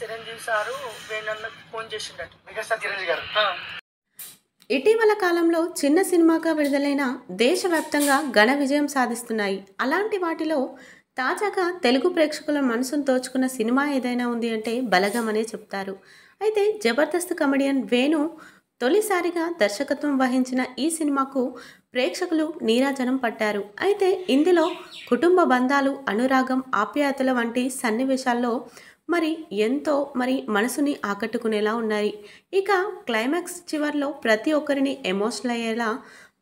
Chiranjeevi sir ఇటీవల కాలంలో చిన్న సినిమాగా విడుదలైన దేశవ్యాప్తంగా ఘన విజయం సాధిస్తున్నాయి అలాంటి వాటిలో తాజాగా తెలుగు ప్రేక్షకుల మనసును తోచుకున్న సినిమా ఏదైనా ఉంది అంటే బలగమనే చెప్తారు అయితే జబర్దస్త్ కమెడియన్ వేణు తొలిసారిగా దర్శకత్వం వహించిన ఈ సినిమాకు ప్రేక్షకులు నీరాజనం పట్టారు అయితే ఇందులో కుటుంబ బంధాలు అనురాగం ఆప్యాయతల వంటి సన్నివేశాల్లో మరి ఎంతో మరి మనసుని ఆకట్టుకునేలా ఉన్నాయి ఇక క్లైమాక్స్ చివరిలో ప్రతి ఒక్కరిని ఎమోషనల్ అయ్యేలా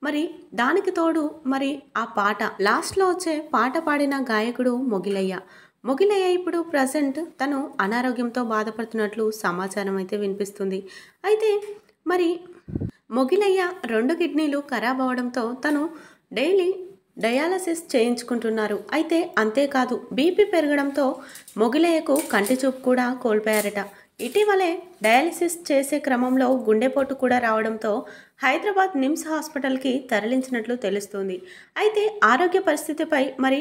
మరి దానికి తోడు మరి ఆ పాట లాస్ట్లో వచ్చే పాట పాడిన గాయకుడు మొగిలయ్య మొగిలయ్య ఇప్పుడు ప్రజెంట్ తను అనారోగ్యంతో బాధపడుతున్నట్లు సమాచారం అయితే వినిపిస్తుంది అయితే మరి మొగిలయ్య రెండు కిడ్నీలు ఖరాబ్ అవడంతో తను డైలీ డయాలసిస్ చేయించుకుంటున్నారు అయితే అంతేకాదు బీపీ పెరగడంతో మొగిలయ్యకు కంటి చూపు కూడా కోల్పోయారట ఇటీవలే డయాలసిస్ చేసే క్రమంలో గుండెపోటు కూడా రావడంతో హైదరాబాద్ నిమ్స్ హాస్పిటల్కి తరలించినట్లు తెలుస్తుంది అయితే ఆరోగ్య పరిస్థితిపై మరి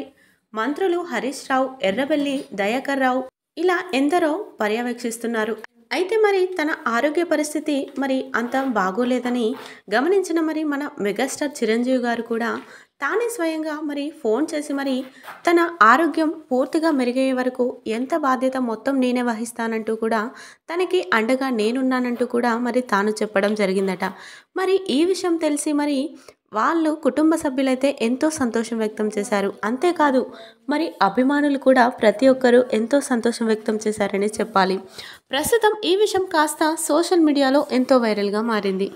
మంత్రులు హరీష్ రావు ఎర్రబెల్లి దయాకర్ రావు ఇలా ఎందరో పర్యవేక్షిస్తున్నారు అయితే మరి తన ఆరోగ్య పరిస్థితి మరి అంత బాగోలేదని గమనించిన మరి మన మెగాస్టార్ చిరంజీవి గారు కూడా తానే స్వయంగా మరి ఫోన్ చేసి మరి తన ఆరోగ్యం పూర్తిగా మెరుగయ్యే వరకు ఎంత బాధ్యత మొత్తం నేనే వహిస్తానంటూ కూడా తనకి అండగా నేనున్నానంటూ కూడా మరి తాను చెప్పడం జరిగిందట మరి ఈ విషయం తెలిసి మరి వాళ్ళు కుటుంబ సభ్యులైతే ఎంతో సంతోషం వ్యక్తం చేశారు అంతేకాదు మరి అభిమానులు కూడా ప్రతి ఒక్కరూ ఎంతో సంతోషం వ్యక్తం చేశారని చెప్పాలి ప్రస్తుతం ఈ విషయం కాస్త సోషల్ మీడియాలో ఎంతో వైరల్గా మారింది